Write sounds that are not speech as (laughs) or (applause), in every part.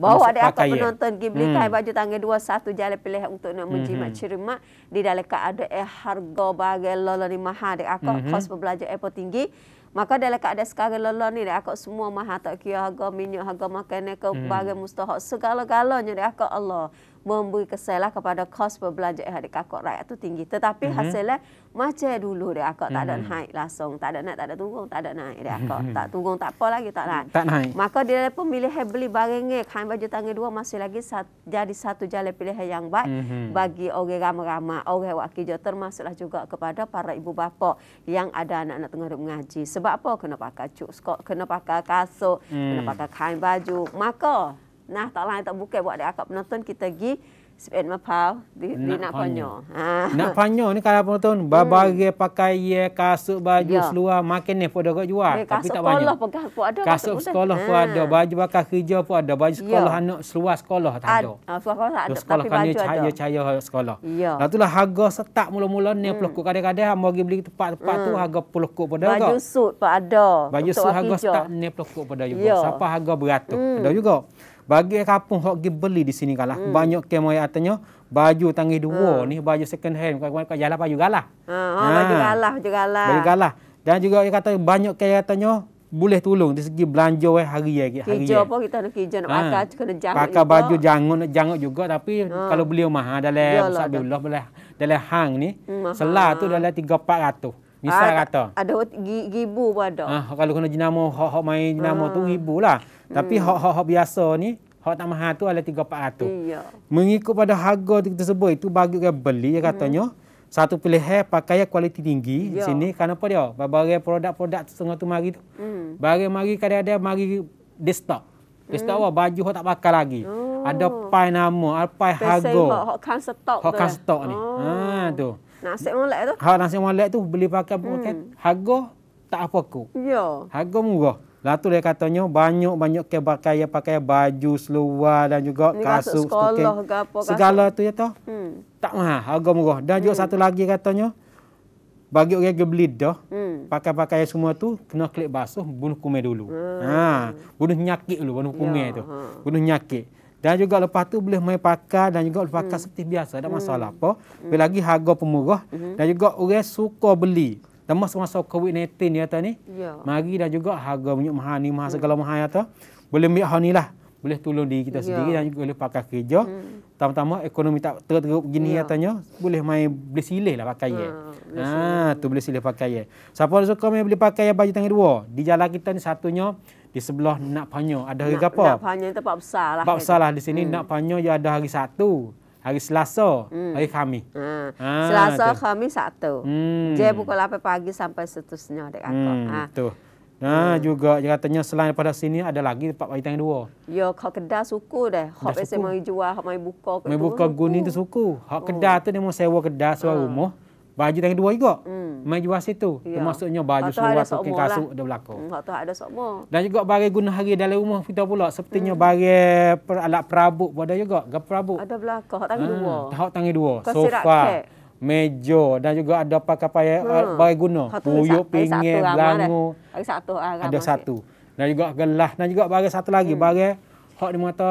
Bawa dia akan penonton pergi beli hmm. kain baju tangan dua satu jalan pilih untuk nak menjimat hmm. cermat. Di dalam keadaan eh, harga bagai lola ni mahal. Dia akan hmm. kos berbelanja apa tinggi. Maka dalam keadaan sekarang lola ni, dia akan semua mahal. Tak kira harga minyak, harga makanan, ke hmm. bagai mustahak. Segala-galanya dia akan Allah memberi kesalah kepada kos perbelanjaan yang kakak rakyat tu tinggi. Tetapi mm-hmm. hasilnya macam dulu dia akak mm-hmm. tak ada mhm. naik langsung. Tak ada naik, tak ada tunggung, tak ada naik dia akak. Mm-hmm. Tak tunggung tak apa lagi tak naik. Tak naik. Maka dia pun milih beli barangnya. Kain baju tangan dua masih lagi sat, jadi satu jalan pilihan yang baik mm-hmm. bagi orang ramah-ramah Orang wakil jauh termasuklah juga kepada para ibu bapa yang ada anak-anak tengah mengaji. Sebab apa? Kena pakai cuk skok, kena pakai kasut, mm. kena hmm. pakai kain baju. Maka Nah, tak lain tak bukan buat dia akak penonton kita gi Sepen Mepau di, di Nak Panyo. Ha. (laughs) Nak Panyo ni kalau penonton, berbagai hmm. pakaian, kasut, baju, ya. seluar, makin ni pun dah jual. Eh, tapi tak banyak. Pun, kasut pun ada. Kasut sekolah pun ada. Ha. Baju bakal kerja pun ada. Baju ya. sekolah ya. anak, seluar sekolah tak ada. Ad, ha, sekolah tak ada. Tapi sekolah baju ada. Cahaya, cahaya sekolah. Ya. Lalu lah harga setak mula-mula ni hmm. pelukuk. Kadang-kadang ambil pergi beli tempat-tempat hmm. tu harga pelukuk pada juga. Baju juga. suit pun ada. Baju suit harga setak ni pelukuk pada juga. Ya. Sampai harga beratus. Hmm. Ada juga bagi kapung hok gi beli di sini kalah hmm. banyak ke moy atanya baju tangi dua hmm. ni baju second hand kau kau jalan baju galah ha hmm. baju ha. galah baju galah baju galah dan juga dia kata banyak ke katanya boleh tolong di segi belanja we hari ya hari ya kita nak kijo nak ha. pakai kena jangan pakai baju jangan nak jangan juga tapi hmm. kalau beli mahal dalam sabillah boleh dalam hang ni hmm. selah tu dalam 3 400 Nisa ah, kata. Ada ribu pun ada. Ah, kalau kena jenama, hok hak main jenama ah. tu ribu lah. Tapi hok hok hmm. biasa ni, hok tak mahal tu ada tiga, empat Mengikut pada harga tersebut, itu bagi orang beli ya katanya. Hmm. Satu pilihan pakaian kualiti tinggi Iyo. di sini. Kenapa dia? Bagi produk-produk setengah tu mari tu. Hmm. Bagi mari kadang-kadang mari di stok. Di stok hmm. baju hak tak pakai lagi. Oh. Ada pai nama, ada pai harga. Hak kan stok tu. Hak kan stok ni. Oh. Ha, tu. Nasib molek tu. Ha nasib molek tu beli pakai hmm. pakai harga tak apa aku. Ya. Harga murah. Lah tu dia katanya banyak-banyak ke pakai ya, pakai baju seluar dan juga Ini kasut sekolah ke apa segala tu ya tu. Hmm. Tak mahal, harga murah. Dan juga hmm. satu lagi katanya bagi orang yang beli dah, hmm. pakai-pakai semua tu kena klik basuh bunuh kumai dulu. Hmm. Ha, bunuh nyakit dulu bunuh kumai ya. tu. Ha. Bunuh nyakit. Dan juga lepas tu boleh main pakai dan juga boleh pakai hmm. seperti biasa. Tak masalah hmm. apa. Lebih hmm. lagi harga pemurah. Hmm. Dan juga orang suka beli. Dan masa-masa COVID-19 ya tadi. Ya. Mari dan juga harga minyak mahal ni, mahal hmm. segala mahal ya tu. Boleh ambil hal ni lah. Boleh tolong diri kita ya. sendiri dan juga boleh pakai kerja. Hmm. Tama-tama ekonomi tak teruk-teruk begini ya. katanya. Boleh main, boleh silih lah pakai ya. Ha, ah, ah tu boleh silih pakai ya. Siapa yang suka main beli pakai baju tangan dua. Di jalan kita ni satunya di sebelah nak panyo ada hari gapo nak panyo pak besar lah tempat besar lah di sini hmm. nak panyo ya ada hari satu hari selasa hmm. hari kami ha. ha, hmm. ah, selasa tu. kami satu hmm. dia pukul 8 pagi sampai setusnya dek aku hmm. ha. Tuh. Ha, nah hmm. juga dia katanya selain pada sini ada lagi pak wayang yang dua. Yo kau kedai suku dah. Hak SM mau jual, hak mau buka. Mau buka guni tu hmm. suku. Hak kedai hmm. tu dia mau sewa kedai sewa uh. rumah. Baju yang dua juga. Hmm. Hmm. Main jual situ. Ya. Termasuknya baju Waktu seluar, tukin lah. kasut lah. dia berlaku. Hmm, waktu ada sokmo. Dan juga bagi guna hari dalam rumah kita pula. Sepertinya hmm. bagi per, alat perabuk ada juga. Gap perabuk. Ada belakang. Hak tangi hmm. Ah, dua. Hak tangi dua. Kau Sofa. mejo dan juga ada pakai payah eh, hmm. uh, bagi guna. Puyuk, pinggir, belangu. Ada satu. Ada satu. Dan juga gelah. Dan juga bagi satu lagi. Hmm. Bagi hak dia mata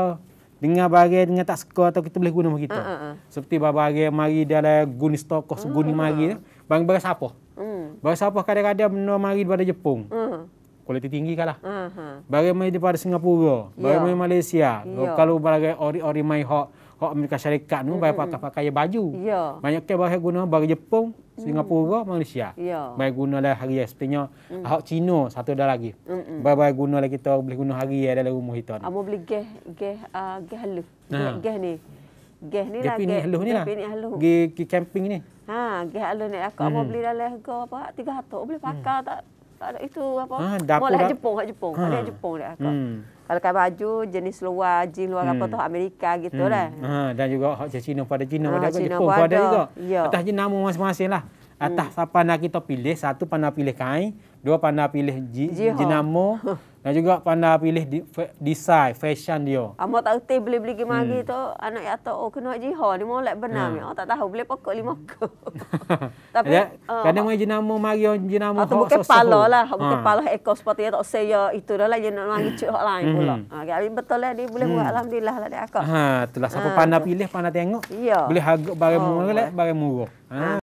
dengan bagi dengan tak suka atau kita boleh guna begitu. Uh, hmm, uh, hmm, uh. Seperti bagi mari dalam guni stok, guni mari. Uh. Bang beras apa? Hmm. Beras apa kadang-kadang benda mari daripada Jepun. Hmm. Kualiti tinggi kalah. Hmm. Uh-huh. Bagi daripada Singapura, yeah. bagi ya. Malaysia. Yeah. Kalau bagi ori-ori mai hok hok Amerika Syarikat tu bagi hmm. pakai pakai baju. Yeah. Banyak ke bahaya guna bagi Jepun, hmm. Singapura, mm. Malaysia. Yeah. Bagi guna lah hari ya. Sepertinya mm. hak Cina satu dah lagi. Mm -mm. Bagi guna lah kita boleh guna hari ya dalam rumah kita. Amo beli geh geh uh, geh halu. Nah. Ha. Geh, ni. Geh ni lah. Geh ni halu ni lah. Geh pinih Geh camping ni. Ha nagih alun ni aku hmm. boleh dalam harga apa tiga 300 boleh hmm. pakai tak tak ada itu apa mau lah Jepung, hak Jepung, ha. Jepung Jepun aku hmm. kalau kain baju jenis luar jin luar apa hmm. tu Amerika gitulah. ha, dan juga hak Cina pada Cina ha, ah, pada Cina pada, pada juga ya. atas jenama masing-masing lah Hmm. atas hmm. siapa nak kita pilih satu pandai pilih kain dua pandai pilih ji, jenama (laughs) dan juga pandai pilih di, f, design fashion dia amo tak erti beli beli ke mari hmm. tu anak ya tu oh, kena jiho ni mau lek benar hmm. oh, tak tahu boleh pokok lima ke (laughs) tapi ya, uh, kadang mai jenama mari jenama atau ah, bukan pala lah ha. bukan pala ekor seperti ya tak saya itu dah lah jenama mari cuk hak lain pula ha betul lah ni boleh hmm. buat alhamdulillah lah dia aku ha itulah siapa ah. pandai pilih pandai tengok boleh harga barang oh. murah lah barang murah ha